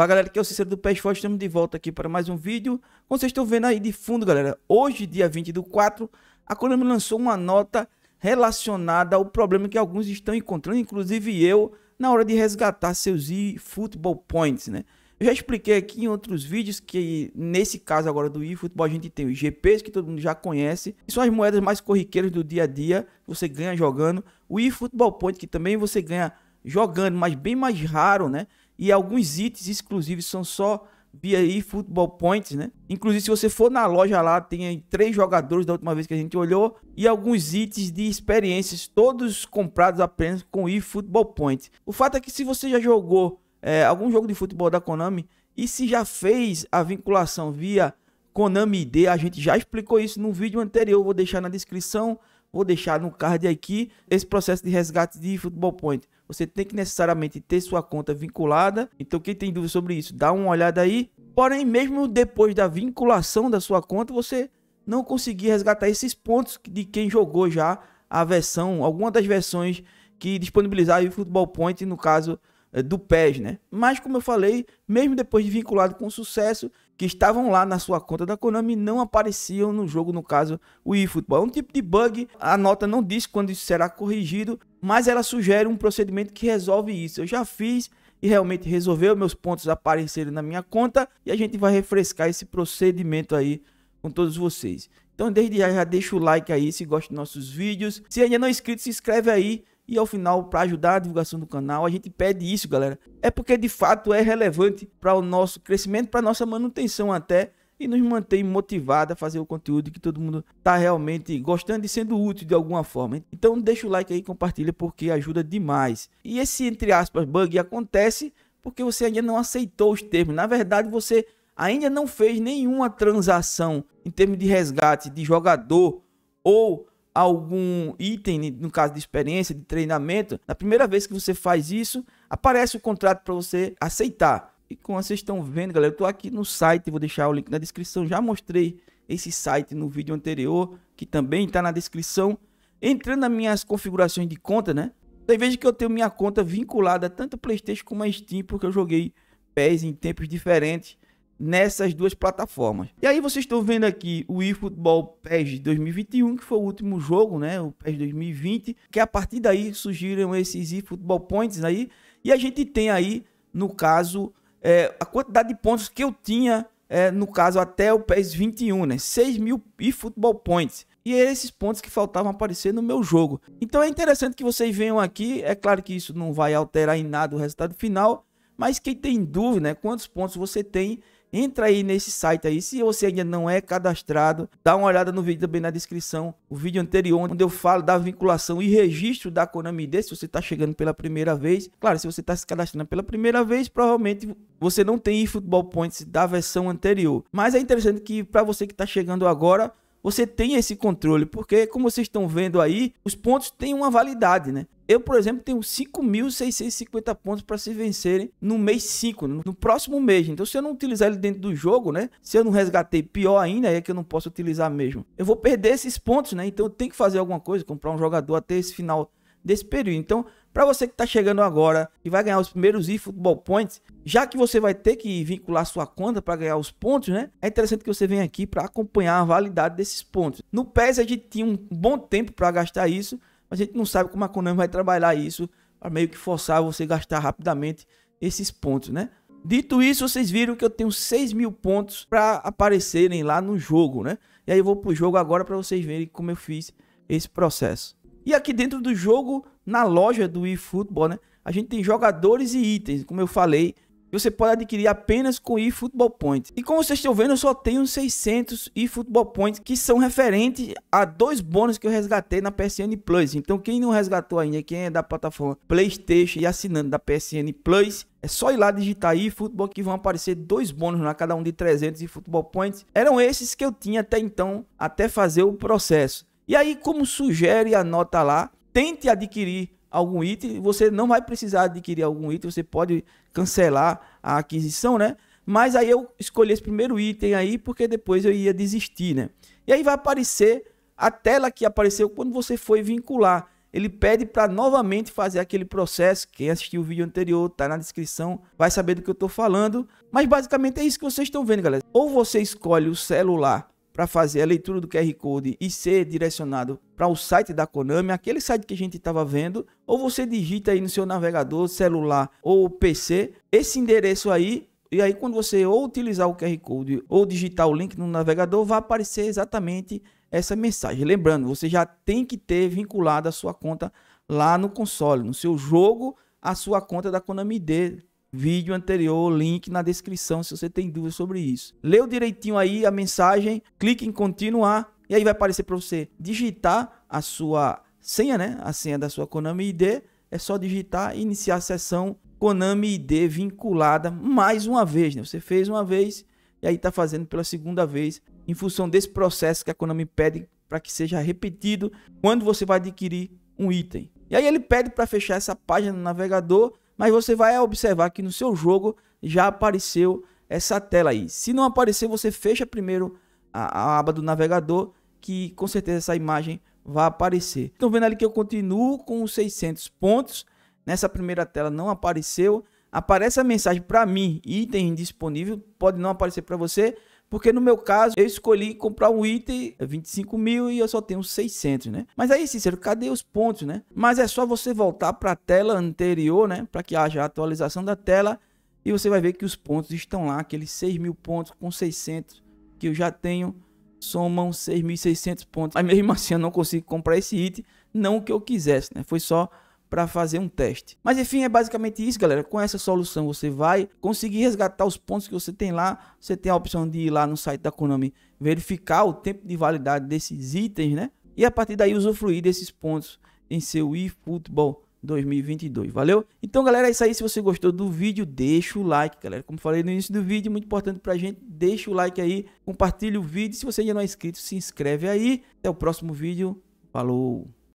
Olá galera, que é o Cícero do Pés Forte, estamos de volta aqui para mais um vídeo. Como vocês estão vendo aí de fundo, galera, hoje, dia 20 do 4, a Konami lançou uma nota relacionada ao problema que alguns estão encontrando, inclusive eu, na hora de resgatar seus eFootball Points, né? Eu já expliquei aqui em outros vídeos que nesse caso agora do eFootball a gente tem os GPs que todo mundo já conhece, que são as moedas mais corriqueiras do dia a dia, você ganha jogando, o eFootball Point que também você ganha jogando, mas bem mais raro, né? e alguns itens exclusivos são só via eFootball Points, né? Inclusive, se você for na loja lá, tem três jogadores da última vez que a gente olhou e alguns itens de experiências, todos comprados apenas com eFootball Points. O fato é que se você já jogou é, algum jogo de futebol da Konami e se já fez a vinculação via Konami ID, a gente já explicou isso no vídeo anterior, vou deixar na descrição, vou deixar no card aqui esse processo de resgate de eFootball Points você tem que necessariamente ter sua conta vinculada. Então, quem tem dúvida sobre isso, dá uma olhada aí. Porém, mesmo depois da vinculação da sua conta, você não conseguir resgatar esses pontos de quem jogou já a versão, alguma das versões que disponibilizaram o Football Point, no caso eh, do PES, né? Mas como eu falei, mesmo depois de vinculado com sucesso, que estavam lá na sua conta da Konami não apareciam no jogo, no caso o eFootball. É um tipo de bug, a nota não diz quando isso será corrigido, mas ela sugere um procedimento que resolve isso. Eu já fiz e realmente resolveu, meus pontos apareceram na minha conta e a gente vai refrescar esse procedimento aí com todos vocês. Então desde já, já deixa o like aí se gosta dos nossos vídeos. Se ainda não é inscrito, se inscreve aí e ao final, para ajudar a divulgação do canal, a gente pede isso, galera. É porque de fato é relevante para o nosso crescimento, para nossa manutenção até e nos mantém motivados a fazer o conteúdo que todo mundo está realmente gostando e sendo útil de alguma forma. Então deixa o like aí, compartilha porque ajuda demais. E esse entre aspas bug acontece porque você ainda não aceitou os termos. Na verdade, você ainda não fez nenhuma transação em termos de resgate de jogador ou algum item, né, no caso de experiência, de treinamento, na primeira vez que você faz isso, aparece o contrato para você aceitar. E como vocês estão vendo, galera, eu estou aqui no site, vou deixar o link na descrição, já mostrei esse site no vídeo anterior, que também está na descrição. Entrando nas minhas configurações de conta, né? Daí veja que eu tenho minha conta vinculada tanto Playstation como a Steam, porque eu joguei pés em tempos diferentes nessas duas plataformas. E aí vocês estão vendo aqui o eFootball PES 2021, que foi o último jogo, né, o PES 2020, que a partir daí surgiram esses eFootball Points aí, e a gente tem aí, no caso, é, a quantidade de pontos que eu tinha, é, no caso, até o PES 21, né, 6 mil eFootball Points e é esses pontos que faltavam aparecer no meu jogo. Então é interessante que vocês venham aqui, é claro que isso não vai alterar em nada o resultado final, mas quem tem dúvida, né, quantos pontos você tem, Entra aí nesse site aí. Se você ainda não é cadastrado, dá uma olhada no vídeo também na descrição. O vídeo anterior, onde eu falo da vinculação e registro da Konami ID, se você está chegando pela primeira vez. Claro, se você está se cadastrando pela primeira vez, provavelmente você não tem eFootball Points da versão anterior. Mas é interessante que para você que está chegando agora, você tem esse controle, porque como vocês estão vendo aí, os pontos têm uma validade, né? Eu, por exemplo, tenho 5.650 pontos para se vencerem no mês 5, no próximo mês. Então, se eu não utilizar ele dentro do jogo, né? Se eu não resgatei, pior ainda, é que eu não posso utilizar mesmo. Eu vou perder esses pontos, né? Então, eu tenho que fazer alguma coisa, comprar um jogador até esse final desse período. Então, para você que está chegando agora e vai ganhar os primeiros eFootball Points, já que você vai ter que vincular sua conta para ganhar os pontos, né? É interessante que você venha aqui para acompanhar a validade desses pontos. No PES a gente tinha um bom tempo para gastar isso, mas a gente não sabe como a Konami vai trabalhar isso para meio que forçar você a gastar rapidamente esses pontos, né? Dito isso, vocês viram que eu tenho 6 mil pontos para aparecerem lá no jogo, né? E aí eu vou pro jogo agora para vocês verem como eu fiz esse processo. E aqui dentro do jogo, na loja do eFootball, né? A gente tem jogadores e itens, como eu falei, que você pode adquirir apenas com eFootball Points. E como vocês estão vendo, eu só tenho 600 eFootball Points, que são referentes a dois bônus que eu resgatei na PSN Plus. Então quem não resgatou ainda, quem é da plataforma Playstation e assinando da PSN Plus, é só ir lá digitar eFootball que vão aparecer dois bônus lá, cada um de 300 eFootball points. Eram esses que eu tinha até então, até fazer o processo. E aí, como sugere a nota lá, tente adquirir algum item. Você não vai precisar adquirir algum item, você pode cancelar a aquisição, né? Mas aí eu escolhi esse primeiro item aí porque depois eu ia desistir, né? E aí vai aparecer a tela que apareceu quando você foi vincular. Ele pede para novamente fazer aquele processo. Quem assistiu o vídeo anterior tá na descrição, vai saber do que eu estou falando. Mas basicamente é isso que vocês estão vendo, galera. Ou você escolhe o celular para fazer a leitura do QR Code e ser direcionado para o site da Konami, aquele site que a gente estava vendo, ou você digita aí no seu navegador, celular ou PC esse endereço aí. E aí, quando você ou utilizar o QR Code ou digitar o link no navegador, vai aparecer exatamente essa mensagem. Lembrando, você já tem que ter vinculado a sua conta lá no console, no seu jogo, a sua conta da Konami D vídeo anterior, link na descrição se você tem dúvidas sobre isso. Leu direitinho aí a mensagem, clique em continuar e aí vai aparecer para você digitar a sua senha, né? A senha da sua Konami ID. É só digitar e iniciar a sessão Konami ID vinculada mais uma vez, né? Você fez uma vez e aí está fazendo pela segunda vez em função desse processo que a Konami pede para que seja repetido quando você vai adquirir um item. E aí ele pede para fechar essa página no navegador mas você vai observar que no seu jogo já apareceu essa tela aí. Se não aparecer, você fecha primeiro a, a aba do navegador, que com certeza essa imagem vai aparecer. Estão vendo ali que eu continuo com os 600 pontos. Nessa primeira tela não apareceu. Aparece a mensagem para mim, item disponível, pode não aparecer para você, porque no meu caso, eu escolhi comprar um item, é 25 mil e eu só tenho 600, né? Mas aí, Cícero, cadê os pontos, né? Mas é só você voltar para a tela anterior, né? Para que haja a atualização da tela e você vai ver que os pontos estão lá, aqueles 6 mil pontos com 600 que eu já tenho somam 6.600 pontos. Mas mesmo assim eu não consigo comprar esse item, não o que eu quisesse, né? Foi só para fazer um teste. Mas enfim, é basicamente isso, galera. Com essa solução você vai conseguir resgatar os pontos que você tem lá. Você tem a opção de ir lá no site da Konami verificar o tempo de validade desses itens, né? E a partir daí usufruir desses pontos em seu eFootball 2022, valeu? Então, galera, é isso aí. Se você gostou do vídeo, deixa o like, galera. Como falei no início do vídeo, é muito importante pra gente, deixa o like aí, compartilha o vídeo. Se você ainda não é inscrito, se inscreve aí. Até o próximo vídeo. Falou!